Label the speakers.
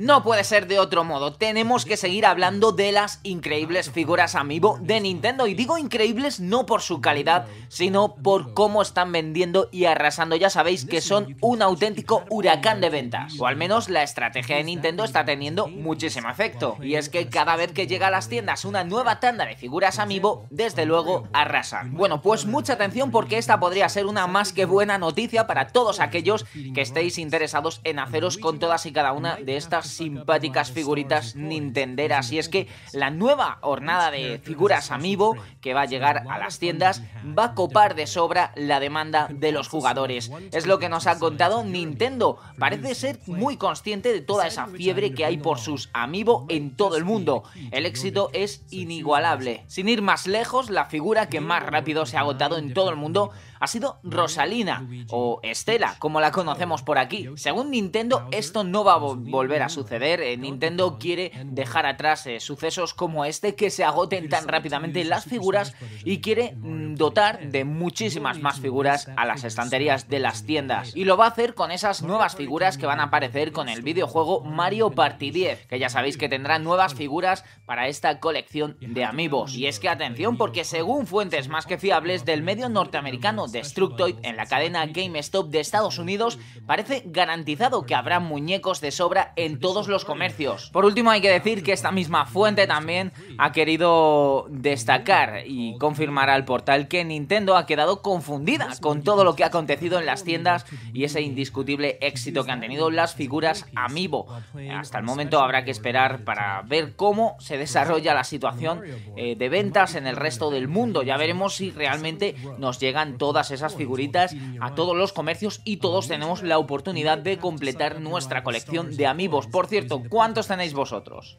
Speaker 1: No puede ser de otro modo, tenemos que seguir hablando de las increíbles figuras amiibo de Nintendo y digo increíbles no por su calidad, sino por cómo están vendiendo y arrasando, ya sabéis que son un auténtico huracán de ventas, o al menos la estrategia de Nintendo está teniendo muchísimo efecto, y es que cada vez que llega a las tiendas una nueva tanda de figuras amiibo, desde luego arrasan. Bueno, pues mucha atención porque esta podría ser una más que buena noticia para todos aquellos que estéis interesados en haceros con todas y cada una de estas simpáticas figuritas nintenderas. Y es que la nueva hornada de figuras Amiibo que va a llegar a las tiendas va a copar de sobra la demanda de los jugadores. Es lo que nos ha contado Nintendo. Parece ser muy consciente de toda esa fiebre que hay por sus Amiibo en todo el mundo. El éxito es inigualable. Sin ir más lejos, la figura que más rápido se ha agotado en todo el mundo ha sido Rosalina o Estela, como la conocemos por aquí. Según Nintendo, esto no va a volver a suceder suceder. Eh, Nintendo quiere dejar atrás eh, sucesos como este que se agoten tan rápidamente las figuras y quiere mm, dotar de muchísimas más figuras a las estanterías de las tiendas. Y lo va a hacer con esas nuevas figuras que van a aparecer con el videojuego Mario Party 10, que ya sabéis que tendrá nuevas figuras para esta colección de amigos. Y es que atención porque según fuentes más que fiables del medio norteamericano Destructoid en la cadena GameStop de Estados Unidos, parece garantizado que habrá muñecos de sobra en todos los comercios. Por último, hay que decir que esta misma fuente también ha querido destacar y confirmar al portal que Nintendo ha quedado confundida con todo lo que ha acontecido en las tiendas y ese indiscutible éxito que han tenido las figuras Amiibo. Hasta el momento habrá que esperar para ver cómo se desarrolla la situación eh, de ventas en el resto del mundo. Ya veremos si realmente nos llegan todas esas figuritas a todos los comercios y todos tenemos la oportunidad de completar nuestra colección de amigos. Por cierto, ¿cuántos tenéis vosotros?